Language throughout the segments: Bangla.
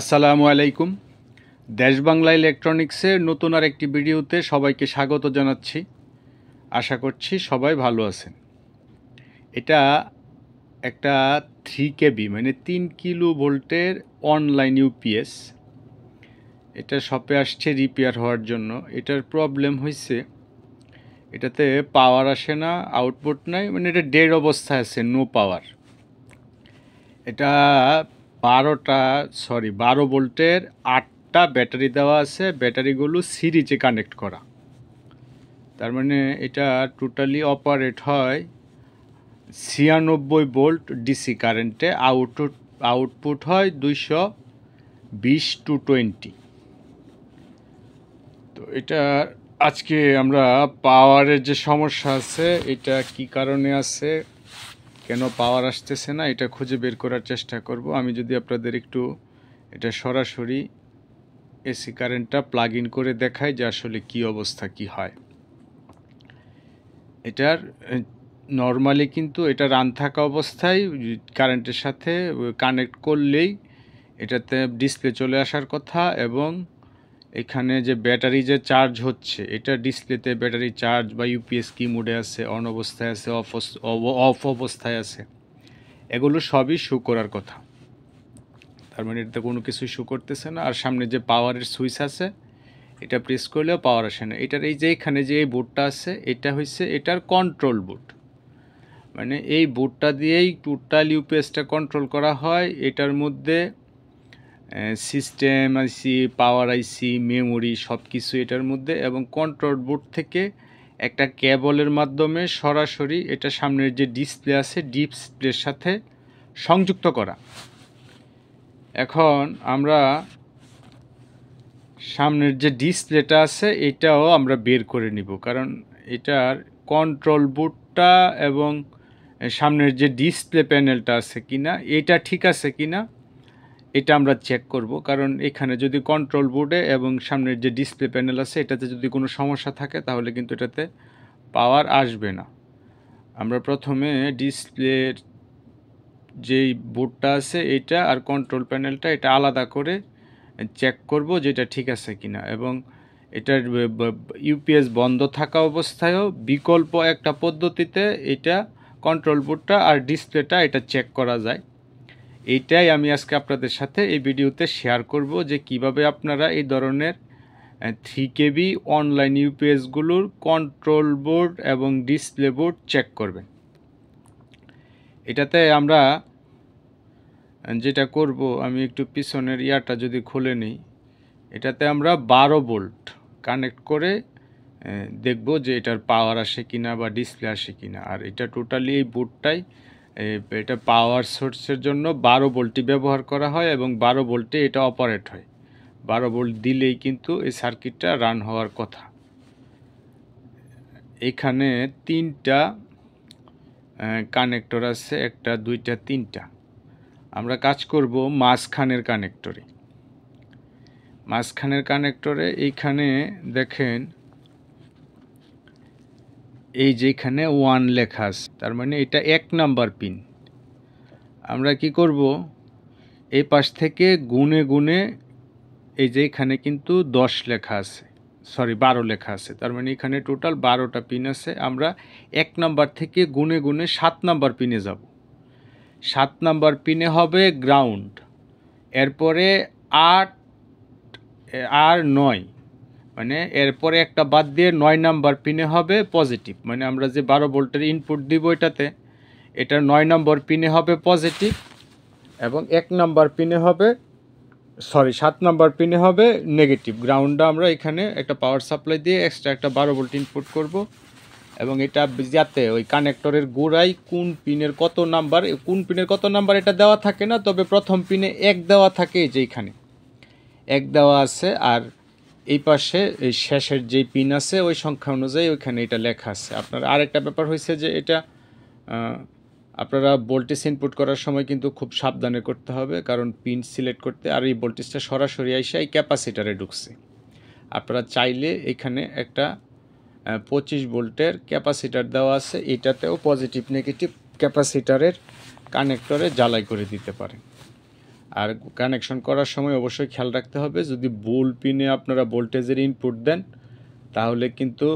আসসালামু আলাইকুম দেশ বাংলা ইলেকট্রনিক্সের নতুন আর একটি ভিডিওতে সবাইকে স্বাগত জানাচ্ছি আশা করছি সবাই ভালো আছেন এটা একটা থ্রি কেবি মানে তিন কিলো ভোল্টের অনলাইন ইউপিএস এটা শপে আসছে রিপেয়ার হওয়ার জন্য এটার প্রবলেম হয়েছে এটাতে পাওয়ার আসে না আউটপুট নাই মানে এটা ডেড অবস্থায় আছে নো পাওয়ার এটা বারোটা সরি বারো ভোল্টের আটটা ব্যাটারি দেওয়া আছে ব্যাটারিগুলো সিরিজে কানেক্ট করা তার মানে এটা টোটালি অপারেট হয় ছিয়ানব্বই ভোল্ট ডিসি কারেন্টে আউটপুট আউটপুট হয় দুইশো বিশ টু টোয়েন্টি তো এটা আজকে আমরা পাওয়ারের যে সমস্যা আছে এটা কি কারণে আছে কেন পাওয়ার আসতেছে না এটা খুঁজে বের করার চেষ্টা করব আমি যদি আপনাদের একটু এটা সরাসরি এসি কারেন্টটা প্লাগ ইন করে দেখাই যে আসলে কি অবস্থা কি হয় এটার নর্মালি কিন্তু এটা রান থাকা অবস্থায় কারেন্টের সাথে কানেক্ট করলেই এটাতে ডিসপ্লে চলে আসার কথা এবং এখানে যে ব্যাটারি যে চার্জ হচ্ছে এটা ডিসপ্লেতে ব্যাটারি চার্জ বা ইউপিএস কি মোডে আছে অন অবস্থায় আছে অফ অফ অবস্থায় আছে এগুলো সবই শো করার কথা তার মানে এটা কোনো কিছুই শো করতেছে না আর সামনে যে পাওয়ারের সুইচ আছে এটা প্রেস করলেও পাওয়ার আসে না এটার এই যে এখানে যে এই বোর্ডটা আছে এটা হচ্ছে এটার কন্ট্রোল বোর্ড মানে এই বোর্ডটা দিয়েই টোটাল ইউপিএসটা কন্ট্রোল করা হয় এটার মধ্যে সিস্টেম আইসি পাওয়ার আইসি মেমোরি সব কিছু এটার মধ্যে এবং কন্ট্রোল বোর্ড থেকে একটা ক্যাবলের মাধ্যমে সরাসরি এটা সামনের যে ডিসপ্লে আছে ডিসপ্লের সাথে সংযুক্ত করা এখন আমরা সামনের যে ডিসপ্লেটা আছে এটাও আমরা বের করে নিব কারণ এটার কন্ট্রোল বোর্ডটা এবং সামনের যে ডিসপ্লে প্যানেলটা আছে কিনা এটা ঠিক আছে কিনা এটা আমরা চেক করব কারণ এখানে যদি কন্ট্রোল বোর্ডে এবং সামনের যে ডিসপ্লে প্যানেল আছে এটাতে যদি কোনো সমস্যা থাকে তাহলে কিন্তু এটাতে পাওয়ার আসবে না আমরা প্রথমে ডিসপ্লের যেই বোর্ডটা আছে এটা আর কন্ট্রোল প্যানেলটা এটা আলাদা করে চেক করব যেটা ঠিক আছে কিনা এবং এটার ইউপিএস বন্ধ থাকা অবস্থায়ও বিকল্প একটা পদ্ধতিতে এটা কন্ট্রোল বোর্ডটা আর ডিসপ্লেটা এটা চেক করা যায় এইটাই আমি আজকে আপনাদের সাথে এই ভিডিওতে শেয়ার করব যে কিভাবে আপনারা এই ধরনের থ্রি কেবি অনলাইন ইউপিএসগুলোর কন্ট্রোল বোর্ড এবং ডিসপ্লে বোর্ড চেক করবেন এটাতে আমরা যেটা করব আমি একটু পিছনের ইয়াটা যদি খুলে নিই এটাতে আমরা বারো বোল্ট কানেক্ট করে দেখব যে এটার পাওয়ার আসে কিনা বা ডিসপ্লে আসে কিনা আর এটা টোটালি এই বোর্ডটাই এটা পাওয়ার সোর্সের জন্য বারো বোল্টি ব্যবহার করা হয় এবং বারো বোল্টে এটা অপারেট হয় বারো বোল্ট দিলেই কিন্তু এই সার্কিটটা রান হওয়ার কথা এখানে তিনটা কানেক্টর আছে একটা দুইটা তিনটা আমরা কাজ করব মাঝখানের কানেক্টরে মাঝখানের কানেক্টরে এইখানে দেখেন এই যেখানে ওয়ান লেখা আছে তার মানে এটা এক নাম্বার পিন আমরা কি করব এই পাশ থেকে গুনে গুনে এই যে এখানে কিন্তু দশ লেখা আছে সরি বারো লেখা আছে তার মানে এখানে টোটাল বারোটা পিন আছে আমরা এক নাম্বার থেকে গুনে গুনে সাত নাম্বার পিনে যাব সাত নাম্বার পিনে হবে গ্রাউন্ড এরপরে আট আর নয় মানে এরপরে একটা বাদ দিয়ে নয় নাম্বার পিনে হবে পজিটিভ মানে আমরা যে বারো ভোল্টের ইনপুট দিব এটাতে এটার নয় নম্বর পিনে হবে পজিটিভ এবং এক নাম্বার পিনে হবে সরি সাত নাম্বার পিনে হবে নেগেটিভ গ্রাউন্ডটা আমরা এখানে একটা পাওয়ার সাপ্লাই দিয়ে এক্সট্রা একটা বারো ভোল্ট ইনপুট করব এবং এটা যাতে ওই কানেক্টরের গোড়ায় কোন পিনের কত নাম্বার কোন পিনের কত নাম্বার এটা দেওয়া থাকে না তবে প্রথম পিনে এক দেওয়া থাকে যে এখানে এক দেওয়া আছে আর এই পাশে এই শেষের যেই পিন আছে ওই সংখ্যা অনুযায়ী ওইখানে এটা লেখা আছে আপনার আরেকটা ব্যাপার হয়েছে যে এটা আপনারা ভোল্টেজ ইনপুট করার সময় কিন্তু খুব সাবধানে করতে হবে কারণ পিন সিলেক্ট করতে আর এই ভোল্টেজটা সরাসরি এসে এই ক্যাপাসিটারে ঢুকছে আপনারা চাইলে এখানে একটা পঁচিশ ভোল্টের ক্যাপাসিটার দেওয়া আছে এটাতেও পজিটিভ নেগেটিভ ক্যাপাসিটারের কানেক্টরে জ্বালাই করে দিতে পারেন আর কানেকশন করার সময় অবশ্যই খেয়াল রাখতে হবে যদি বোল পিনে আপনারা ভোল্টেজের ইনপুট দেন তাহলে কিন্তু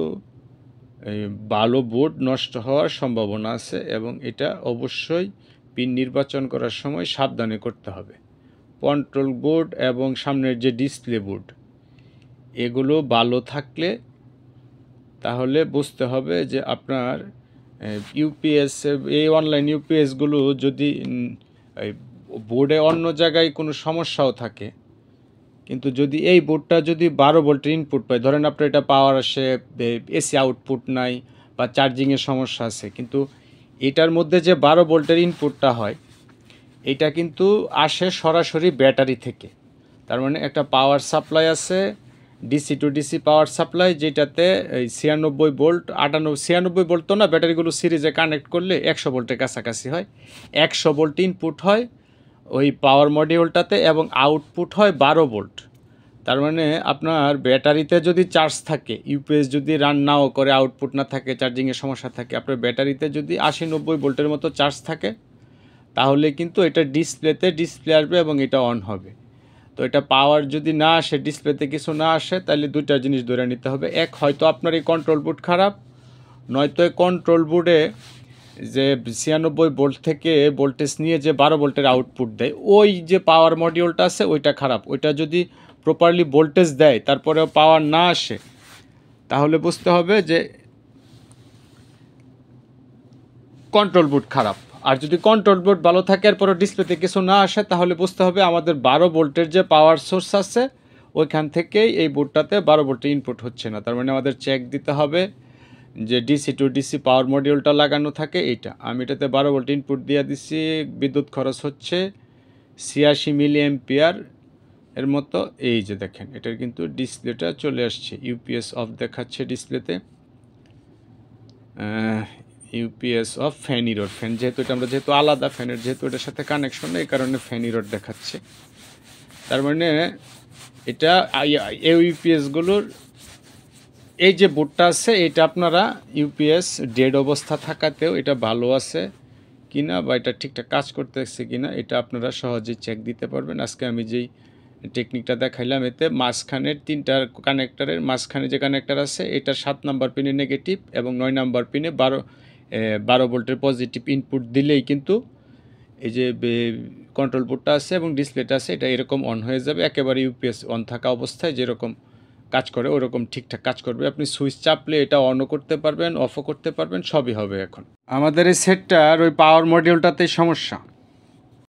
ভালো বোর্ড নষ্ট হওয়ার সম্ভাবনা আছে এবং এটা অবশ্যই পিন নির্বাচন করার সময় সাবধানে করতে হবে কন্ট্রোল বোর্ড এবং সামনের যে ডিসপ্লে বোর্ড এগুলো ভালো থাকলে তাহলে বুঝতে হবে যে আপনার ইউপিএস এই অনলাইন ইউপিএসগুলো যদি বোর্ডে অন্য জায়গায় কোনো সমস্যাও থাকে কিন্তু যদি এই বোর্ডটা যদি বারো ভোল্টের ইনপুট পায় ধরেন আপনার এটা পাওয়ার আসে এসি আউটপুট নাই বা চার্জিংয়ের সমস্যা আছে কিন্তু এটার মধ্যে যে বারো ভোল্টের ইনপুটটা হয় এটা কিন্তু আসে সরাসরি ব্যাটারি থেকে তার মানে একটা পাওয়ার সাপ্লাই আছে DC to DC power supply যেটাতে এই ছিয়ানব্বই ভোল্ট আটানব্বই ছিয়ানব্বই ভোল্ট তো না ব্যাটারিগুলো সিরিজে কানেক্ট করলে একশো ভোল্টের কাছাকাছি হয় একশো ভোল্ট ইনপুট হয় ওই পাওয়ার মডিউলটাতে এবং আউটপুট হয় বারো ভোল্ট তার মানে আপনার ব্যাটারিতে যদি চার্জ থাকে ইউপিএস যদি রান নাও করে আউটপুট না থাকে চার্জিংয়ের সমস্যা থাকে আপনার ব্যাটারিতে যদি আশি নব্বই ভোল্টের মতো চার্জ থাকে তাহলে কিন্তু এটা ডিসপ্লেতে ডিসপ্লে আসবে এবং এটা অন হবে তো এটা পাওয়ার যদি না আসে ডিসপ্লেতে কিছু না আসে তাহলে দুইটা জিনিস ধরে নিতে হবে এক হয়তো আপনার এই কন্ট্রোল বুট খারাপ নয়তো কন্ট্রোল বুটে যে ছিয়ানব্বই বোল্ট থেকে ভোল্টেজ নিয়ে যে বারো ভোল্টের আউটপুট দেয় ওই যে পাওয়ার মডিউলটা আছে ওইটা খারাপ ওইটা যদি প্রপারলি ভোল্টেজ দেয় তারপরেও পাওয়ার না আসে তাহলে বুঝতে হবে যে কন্ট্রোল বুট খারাপ আর যদি কন্ট্রোল বোর্ড ভালো থাকে এরপরও ডিসপ্লেতে কিছু না আসে তাহলে বুঝতে হবে আমাদের বারো ভোল্টের যে পাওয়ার সোর্স আছে ওইখান থেকেই এই বোর্ডটাতে বারো ভোল্টের ইনপুট হচ্ছে না তার মানে আমাদের চেক দিতে হবে যে ডিসি টু ডিসি পাওয়ার মডিউলটা লাগানো থাকে এইটা আমি এটাতে বারো ভোল্ট ইনপুট দিয়ে দিচ্ছি বিদ্যুৎ খরচ হচ্ছে ছিয়াশি মিলি এম্পিয়ার এর মতো এই যে দেখেন এটার কিন্তু ডিসপ্লেটা চলে আসছে ইউপিএস অফ দেখাচ্ছে ডিসপ্লেতে ইউপিএস অফ ফ্যানি রোড ফ্যান যেহেতু এটা আমরা যেহেতু আলাদা ফ্যানের যেহেতু এটার সাথে কানেকশন এই কারণে ফ্যানি রোড দেখাচ্ছে তার মানে এটা ইউপিএসগুলোর এই যে বুটটা আছে এটা আপনারা ইউপিএস ডেড অবস্থা থাকাতেও এটা ভালো আছে কিনা বা এটা ঠিকঠাক কাজ করতেছে কিনা এটা আপনারা সহজে চেক দিতে পারবেন আজকে আমি যেই টেকনিকটা দেখাইলাম এতে মাঝখানের তিনটার কানেক্টারের মাঝখানে যে কানেক্টার আছে এটা সাত নাম্বার পিনে নেগেটিভ এবং নয় নাম্বার পিনে বারো বারো ভোল্টের পজিটিভ ইনপুট দিলেই কিন্তু এই যে কন্ট্রোল বোর্ডটা আছে এবং ডিসপ্লেটা আছে এটা এরকম অন হয়ে যাবে একেবারে ইউপিএস অন থাকা অবস্থায় যেরকম কাজ করে ওরকম ঠিকঠাক কাজ করবে আপনি সুইচ চাপলে এটা অনও করতে পারবেন অফও করতে পারবেন সবই হবে এখন আমাদের এই সেটটার ওই পাওয়ার মডিউলটাতেই সমস্যা